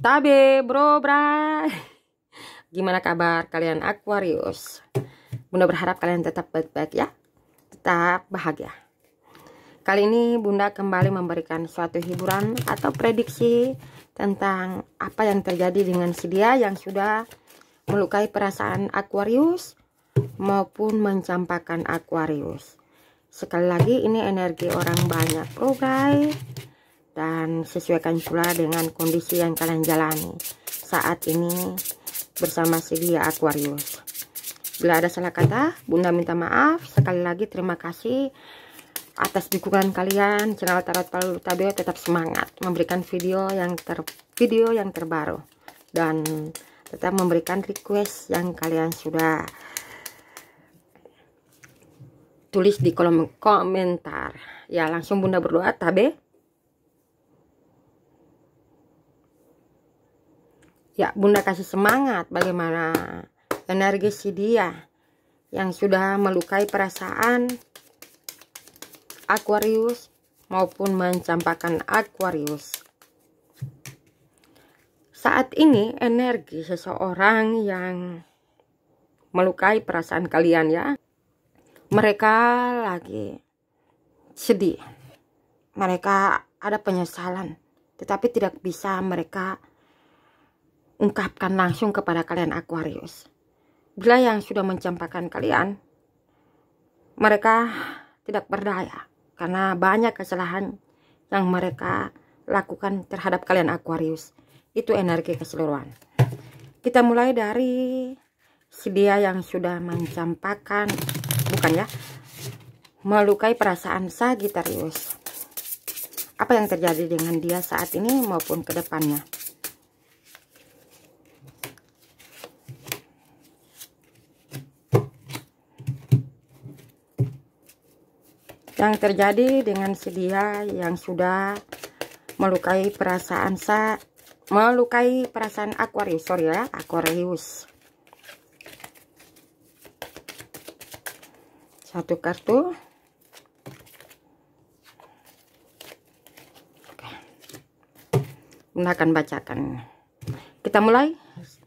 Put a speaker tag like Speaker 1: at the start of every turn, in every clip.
Speaker 1: Tabe bro bra Gimana kabar kalian Aquarius Bunda berharap kalian tetap baik-baik ya Tetap bahagia Kali ini Bunda kembali memberikan suatu hiburan atau prediksi Tentang apa yang terjadi dengan si dia yang sudah melukai perasaan Aquarius Maupun mencampakkan Aquarius Sekali lagi ini energi orang banyak bro guys dan sesuaikan pula dengan kondisi yang kalian jalani saat ini bersama Silia Aquarius bila ada salah kata bunda minta maaf sekali lagi terima kasih atas dukungan kalian channel Tarot Palu Tabeo tetap semangat memberikan video yang ter video yang terbaru dan tetap memberikan request yang kalian sudah tulis di kolom komentar ya langsung bunda berdoa tabe ya bunda kasih semangat bagaimana energi si dia yang sudah melukai perasaan Aquarius maupun mencampakkan Aquarius saat ini energi seseorang yang melukai perasaan kalian ya mereka lagi sedih mereka ada penyesalan tetapi tidak bisa mereka ungkapkan langsung kepada kalian Aquarius. Bila yang sudah mencampakkan kalian, mereka tidak berdaya karena banyak kesalahan yang mereka lakukan terhadap kalian Aquarius. Itu energi keseluruhan. Kita mulai dari si dia yang sudah mencampakkan, bukan ya, melukai perasaan Sagittarius. Apa yang terjadi dengan dia saat ini maupun kedepannya depannya. yang terjadi dengan si dia yang sudah melukai perasaan sa melukai perasaan Aquarius sorry ya Aquarius satu kartu Bunda akan bacakan kita mulai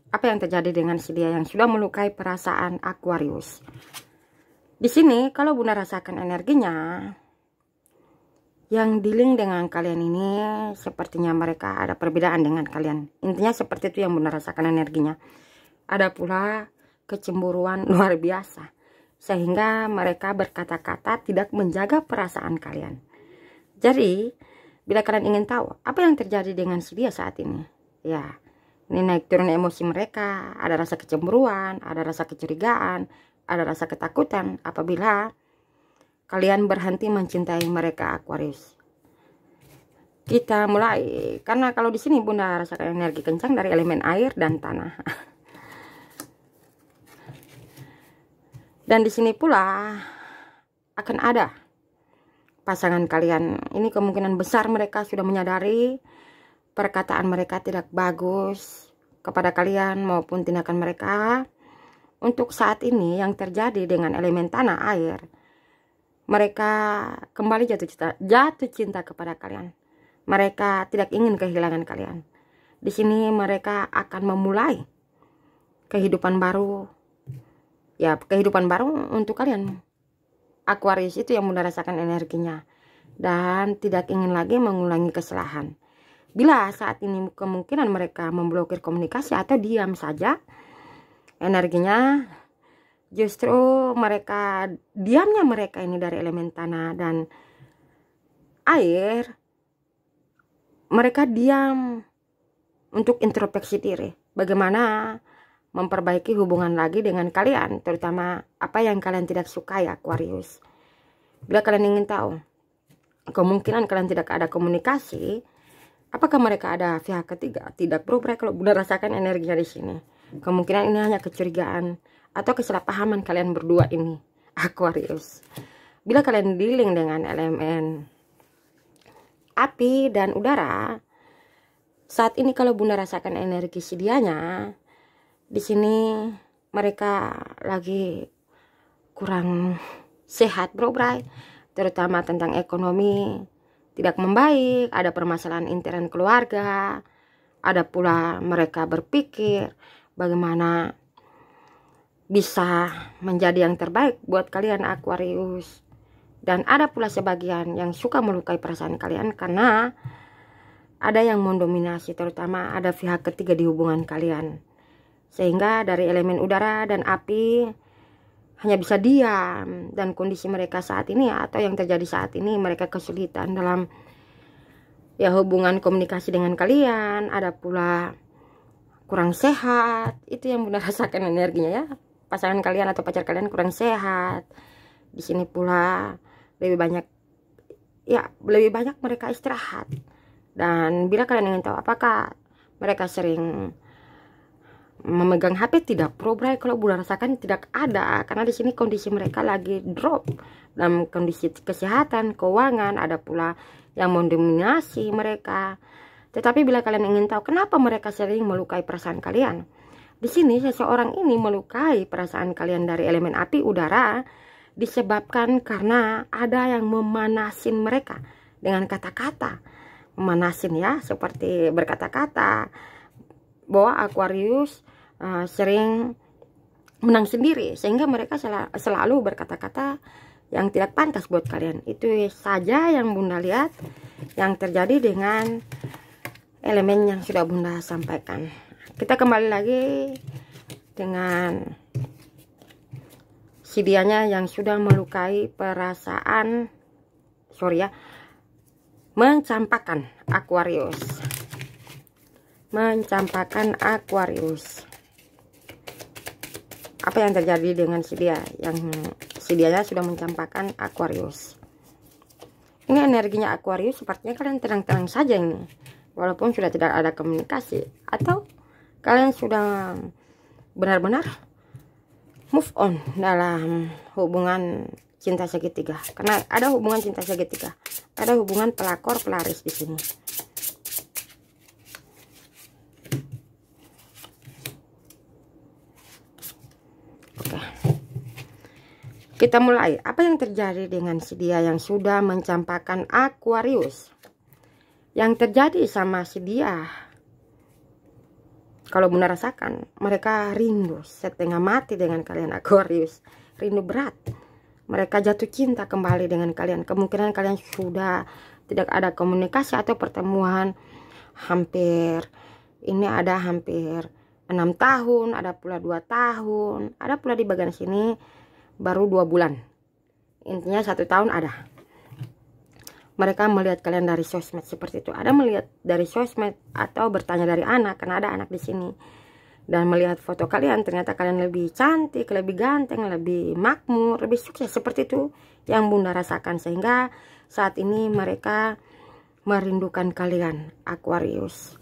Speaker 1: apa yang terjadi dengan si dia yang sudah melukai perasaan Aquarius di sini kalau Bunda rasakan energinya yang dealing dengan kalian ini sepertinya mereka ada perbedaan dengan kalian. Intinya seperti itu yang Bunda rasakan energinya. Ada pula kecemburuan luar biasa sehingga mereka berkata-kata tidak menjaga perasaan kalian. Jadi, bila kalian ingin tahu apa yang terjadi dengan si dia saat ini, ya, ini naik turun emosi mereka, ada rasa kecemburuan, ada rasa kecurigaan, ada rasa ketakutan apabila kalian berhenti mencintai mereka Aquarius. Kita mulai karena kalau di sini Bunda rasakan energi kencang dari elemen air dan tanah. Dan di sini pula akan ada pasangan kalian. Ini kemungkinan besar mereka sudah menyadari perkataan mereka tidak bagus kepada kalian maupun tindakan mereka. Untuk saat ini yang terjadi dengan elemen tanah air, mereka kembali jatuh cinta, jatuh cinta kepada kalian. Mereka tidak ingin kehilangan kalian. Di sini mereka akan memulai kehidupan baru. Ya, kehidupan baru untuk kalian. Aquarius itu yang mudah rasakan energinya dan tidak ingin lagi mengulangi kesalahan. Bila saat ini kemungkinan mereka memblokir komunikasi atau diam saja, energinya justru mereka diamnya mereka ini dari elemen tanah dan air mereka diam untuk introspeksi diri bagaimana memperbaiki hubungan lagi dengan kalian terutama apa yang kalian tidak suka ya Aquarius bila kalian ingin tahu kemungkinan kalian tidak ada komunikasi apakah mereka ada pihak ketiga tidak perlu kalau bunda rasakan energinya di sini Kemungkinan ini hanya kecurigaan atau kesalahpahaman kalian berdua ini, Aquarius. Bila kalian dealing dengan elemen api dan udara, saat ini kalau Bunda rasakan energi sedianya, di sini mereka lagi kurang sehat, Bro Bray, terutama tentang ekonomi tidak membaik, ada permasalahan intern keluarga, ada pula mereka berpikir bagaimana bisa menjadi yang terbaik buat kalian Aquarius. Dan ada pula sebagian yang suka melukai perasaan kalian karena ada yang mendominasi terutama ada pihak ketiga di hubungan kalian. Sehingga dari elemen udara dan api hanya bisa diam dan kondisi mereka saat ini atau yang terjadi saat ini mereka kesulitan dalam ya hubungan komunikasi dengan kalian. Ada pula kurang sehat itu yang bunda rasakan energinya ya pasangan kalian atau pacar kalian kurang sehat di sini pula lebih banyak ya lebih banyak mereka istirahat dan bila kalian ingin tahu apakah mereka sering memegang HP tidak pro kalau bunda rasakan tidak ada karena di sini kondisi mereka lagi drop dalam kondisi kesehatan keuangan ada pula yang mendominasi mereka tetapi bila kalian ingin tahu kenapa mereka sering melukai perasaan kalian, di sini seseorang ini melukai perasaan kalian dari elemen api udara disebabkan karena ada yang memanasin mereka dengan kata-kata. Memanasin ya, seperti berkata-kata bahwa Aquarius uh, sering menang sendiri sehingga mereka sel selalu berkata-kata yang tidak pantas buat kalian. Itu saja yang Bunda lihat yang terjadi dengan elemen yang sudah bunda sampaikan kita kembali lagi dengan Sidianya yang sudah melukai perasaan sorry ya mencampakkan Aquarius mencampakkan Aquarius apa yang terjadi dengan Sidia? yang Sidianya sudah mencampakkan Aquarius ini energinya Aquarius sepertinya kalian tenang-tenang saja ini walaupun sudah tidak ada komunikasi atau kalian sudah benar-benar move on dalam hubungan cinta segitiga karena ada hubungan cinta segitiga ada hubungan pelakor pelaris di sini oke kita mulai apa yang terjadi dengan si dia yang sudah mencampakkan Aquarius yang terjadi sama si dia kalau bunda rasakan mereka rindu setengah mati dengan kalian Aquarius rindu berat mereka jatuh cinta kembali dengan kalian kemungkinan kalian sudah tidak ada komunikasi atau pertemuan hampir ini ada hampir enam tahun ada pula dua tahun ada pula di bagian sini baru dua bulan intinya satu tahun ada mereka melihat kalian dari sosmed seperti itu ada melihat dari sosmed atau bertanya dari anak karena ada anak di sini dan melihat foto kalian ternyata kalian lebih cantik lebih ganteng lebih makmur lebih sukses seperti itu yang bunda rasakan sehingga saat ini mereka merindukan kalian Aquarius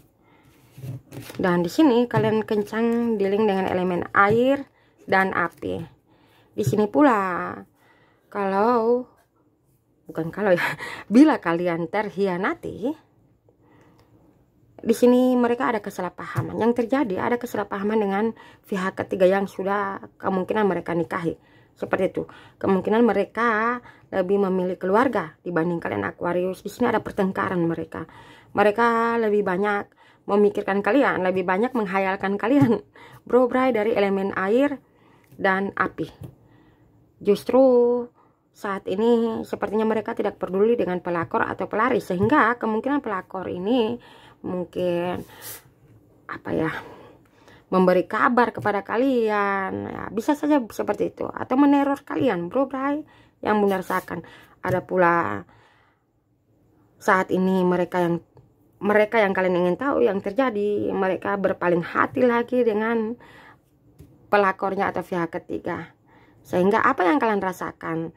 Speaker 1: dan di sini kalian kencang dealing dengan elemen air dan api di sini pula kalau bukan kalau ya bila kalian terhianati di sini mereka ada kesalahpahaman yang terjadi ada kesalahpahaman dengan pihak ketiga yang sudah kemungkinan mereka nikahi seperti itu kemungkinan mereka lebih memilih keluarga dibanding kalian Aquarius di sini ada pertengkaran mereka mereka lebih banyak memikirkan kalian lebih banyak menghayalkan kalian bro bray dari elemen air dan api justru saat ini sepertinya mereka tidak peduli dengan pelakor atau pelari sehingga kemungkinan pelakor ini mungkin apa ya memberi kabar kepada kalian ya, bisa saja seperti itu atau meneror kalian bro bray yang benar seakan ada pula saat ini mereka yang mereka yang kalian ingin tahu yang terjadi mereka berpaling hati lagi dengan pelakornya atau pihak ketiga sehingga apa yang kalian rasakan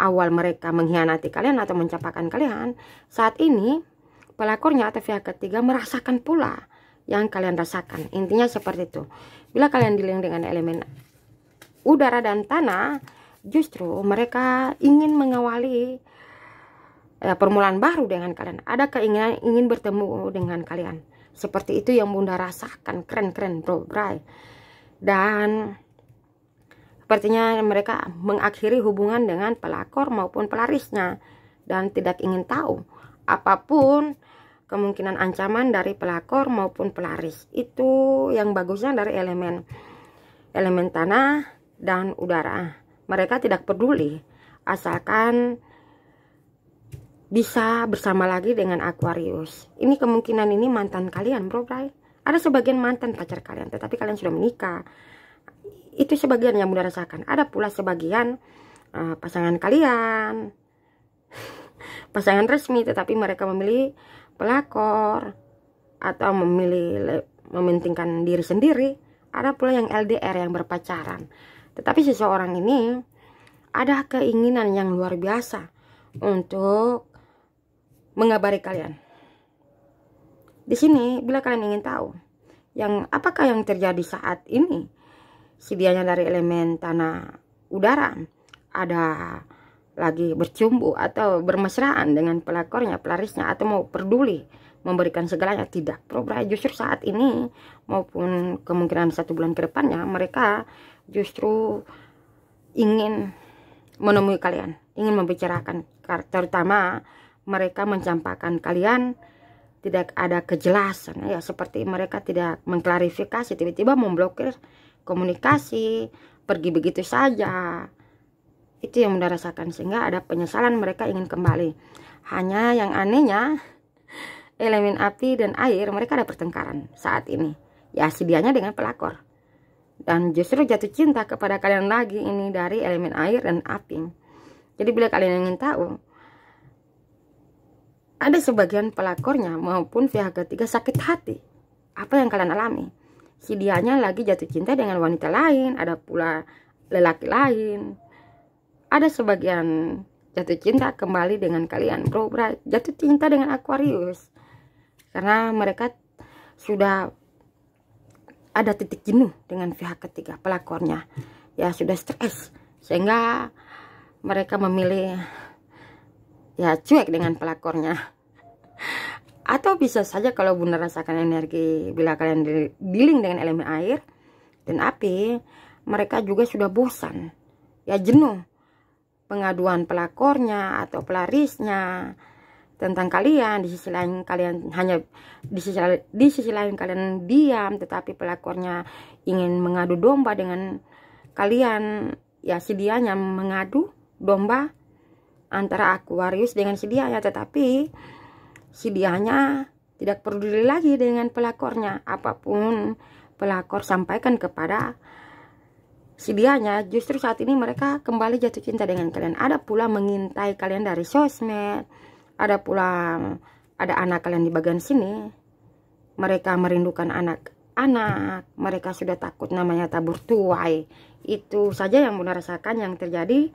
Speaker 1: awal mereka mengkhianati kalian atau mencapakan kalian, saat ini pelakornya atau pihak ketiga merasakan pula yang kalian rasakan. Intinya seperti itu. Bila kalian dilihat dengan elemen udara dan tanah, justru mereka ingin mengawali ya, permulaan baru dengan kalian. Ada keinginan ingin bertemu dengan kalian. Seperti itu yang Bunda rasakan. Keren-keren, bro, bray. Dan Sepertinya mereka mengakhiri hubungan dengan pelakor maupun pelarisnya dan tidak ingin tahu apapun kemungkinan ancaman dari pelakor maupun pelaris. Itu yang bagusnya dari elemen elemen tanah dan udara. Mereka tidak peduli asalkan bisa bersama lagi dengan Aquarius. Ini kemungkinan ini mantan kalian, Bro Bray. Ada sebagian mantan pacar kalian, tetapi kalian sudah menikah itu sebagian yang bunda rasakan ada pula sebagian uh, pasangan kalian pasangan resmi tetapi mereka memilih pelakor atau memilih mementingkan diri sendiri ada pula yang LDR yang berpacaran tetapi seseorang ini ada keinginan yang luar biasa untuk mengabari kalian di sini bila kalian ingin tahu yang apakah yang terjadi saat ini sedianya dari elemen tanah udara ada lagi bercumbu atau bermesraan dengan pelakornya, pelarisnya atau mau peduli memberikan segalanya tidak. Probra justru saat ini maupun kemungkinan satu bulan ke depannya mereka justru ingin menemui kalian, ingin membicarakan terutama mereka mencampakkan kalian tidak ada kejelasan ya seperti mereka tidak mengklarifikasi tiba-tiba memblokir komunikasi, pergi begitu saja. Itu yang Bunda rasakan sehingga ada penyesalan mereka ingin kembali. Hanya yang anehnya elemen api dan air mereka ada pertengkaran saat ini. Ya sedianya dengan pelakor. Dan justru jatuh cinta kepada kalian lagi ini dari elemen air dan api. Jadi bila kalian ingin tahu, ada sebagian pelakornya maupun pihak ketiga sakit hati. Apa yang kalian alami? si dianya lagi jatuh cinta dengan wanita lain, ada pula lelaki lain. Ada sebagian jatuh cinta kembali dengan kalian, bro, jatuh cinta dengan Aquarius. Karena mereka sudah ada titik jenuh dengan pihak ketiga pelakornya. Ya sudah stres sehingga mereka memilih ya cuek dengan pelakornya atau bisa saja kalau bunda rasakan energi bila kalian dealing dengan elemen air dan api mereka juga sudah bosan ya jenuh pengaduan pelakornya atau pelarisnya tentang kalian di sisi lain kalian hanya di sisi di sisi lain kalian diam tetapi pelakornya ingin mengadu domba dengan kalian ya sedianya mengadu domba antara Aquarius dengan si ya tetapi dianya tidak peduli lagi dengan pelakornya. Apapun pelakor sampaikan kepada sedianya justru saat ini mereka kembali jatuh cinta dengan kalian ada pula mengintai kalian dari sosmed ada pula mm, ada anak kalian di bagian sini mereka merindukan anak-anak mereka sudah takut namanya tabur tuai itu saja yang bunda rasakan yang terjadi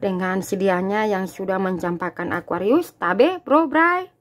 Speaker 1: dengan sedianya yang sudah mencampakkan Aquarius Tabe Bro Bray